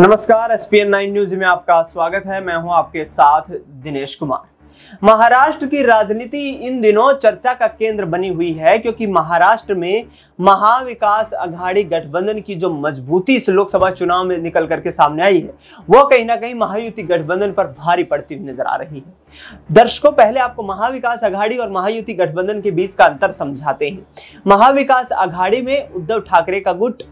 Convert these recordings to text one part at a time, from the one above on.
नमस्कार S P N nine news में आपका स्वागत है मैं हूं आपके साथ दिनेश कुमार महाराष्ट्र की राजनीति इन दिनों चर्चा का केंद्र बनी हुई है क्योंकि महाराष्ट्र में महाविकास अघाड़ी गठबंधन की जो मजबूती इस लोकसभा चुनाव में निकल करके सामने आई है वो कहीं ना कहीं महायुति गठबंधन पर भारी पड़ती हुई नजर आ रही है दर्शकों पहले आपको महाविकास अघाड़ी और महायुति गठबंधन के बीच का अंतर समझाते हैं महाविकास अघाड़ी में उद्धव ठाकरे का गुट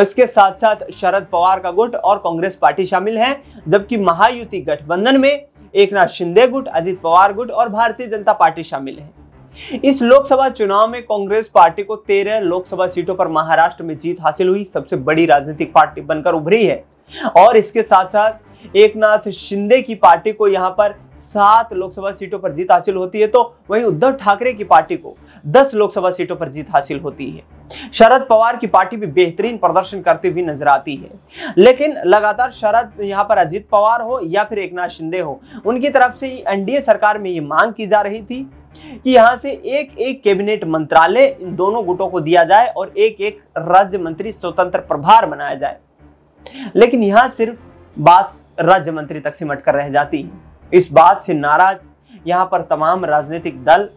इसके साथ साथ शरद पवार का गुट और कांग्रेस पार्टी शामिल है जबकि महायुति गठबंधन में एक नाथ शिंदे गुट अजित पवार गुट और भारतीय जनता पार्टी शामिल है इस लोकसभा चुनाव में कांग्रेस पार्टी को तेरह लोकसभा सीटों पर महाराष्ट्र में जीत हासिल हुई सबसे बड़ी राजनीतिक पार्टी बनकर उभरी है और इसके साथ साथ एक नाथ शिंदे की पार्टी को यहां पर सात लोकसभा सीटों पर जीत हासिल होती है तो वहीं उद्धव ठाकरे की पार्टी को दस लोकसभा सीटों पर जीत हासिल होती है शरद पवार की पार्टी भी बेहतरीन प्रदर्शन करती हुई नजर आती है लेकिन लगातार शरद यहां पर अजीत पवार हो या फिर एक शिंदे हो उनकी तरफ से एनडीए सरकार में ये मांग की जा रही थी कि यहां से एक एक कैबिनेट मंत्रालय इन दोनों गुटों को दिया जाए और एक एक राज्य मंत्री स्वतंत्र प्रभार बनाया जाए लेकिन यहां सिर्फ बात राज्य मंत्री तक सिमट कर रह जाती है इस बात से नाराज यहाँ पर तमाम राजनीतिक दल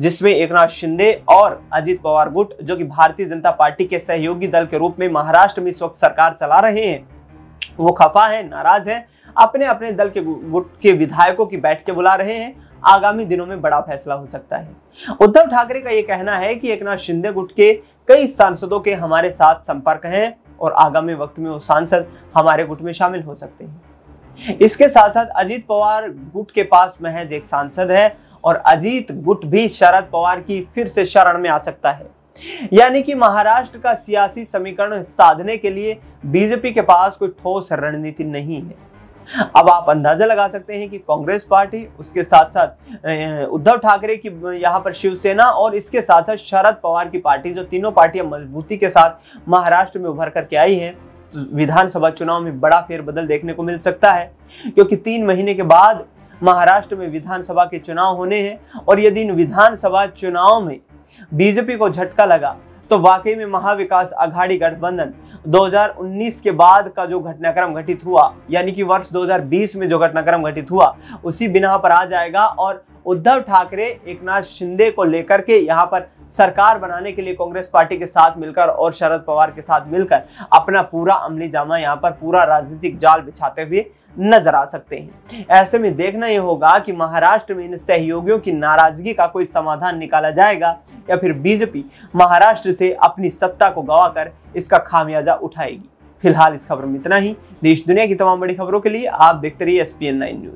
जिसमें एक नाथ शिंदे और अजीत पवार गुट जो कि भारतीय जनता पार्टी के सहयोगी दल के रूप में महाराष्ट्र में इस वक्त सरकार चला रहे हैं वो खफा है नाराज है अपने अपने दल के गुट के विधायकों की बैठ के बुला रहे हैं आगामी दिनों में बड़ा फैसला हो सकता है उद्धव ठाकरे का ये कहना है कि एक नाथ शिंदे गुट के कई सांसदों के हमारे साथ संपर्क हैं और आगामी वक्त में वो सांसद हमारे गुट में शामिल हो सकते हैं इसके साथ साथ अजीत पवार गुट के पास महज एक सांसद है और अजीत गुट भी शरद पवार की फिर से शरण में आ सकता है यानी कि महाराष्ट्र का सियासी समीकरण साधने के लिए बीजेपी के पास कोई ठोस रणनीति नहीं है अब आप अंदाजा लगा सकते हैं कि कांग्रेस पार्टी उसके साथ साथ उद्धव ठाकरे की यहां पर शिवसेना और इसके साथ साथ शरद पवार की पार्टी जो तीनों पार्टियां मजबूती के साथ महाराष्ट्र में उभर करके आई हैं विधानसभा चुनाव में बड़ा फेरबदल देखने को मिल सकता है क्योंकि तीन महीने के बाद महाराष्ट्र में विधानसभा के चुनाव होने हैं और यदि इन विधानसभा चुनाव में बीजेपी को झटका लगा तो वाकई में महाविकास आघाड़ी गठबंधन 2019 के बाद का जो घटनाक्रम घटित हुआ यानी कि वर्ष 2020 में जो घटनाक्रम घटित हुआ उसी बिना पर आ जाएगा और उद्धव ठाकरे एक शिंदे को लेकर के यहाँ पर सरकार बनाने के लिए कांग्रेस पार्टी के साथ मिलकर और शरद पवार के साथ मिलकर अपना पूरा अमली जामा यहाँ पर पूरा राजनीतिक जाल बिछाते हुए नजर आ सकते हैं ऐसे में देखना यह होगा कि महाराष्ट्र में इन सहयोगियों की नाराजगी का कोई समाधान निकाला जाएगा या फिर बीजेपी महाराष्ट्र से अपनी सत्ता को गवाकर इसका खामियाजा उठाएगी फिलहाल इस खबर में इतना ही देश दुनिया की तमाम बड़ी खबरों के लिए आप देखते रहिए एस पी न्यूज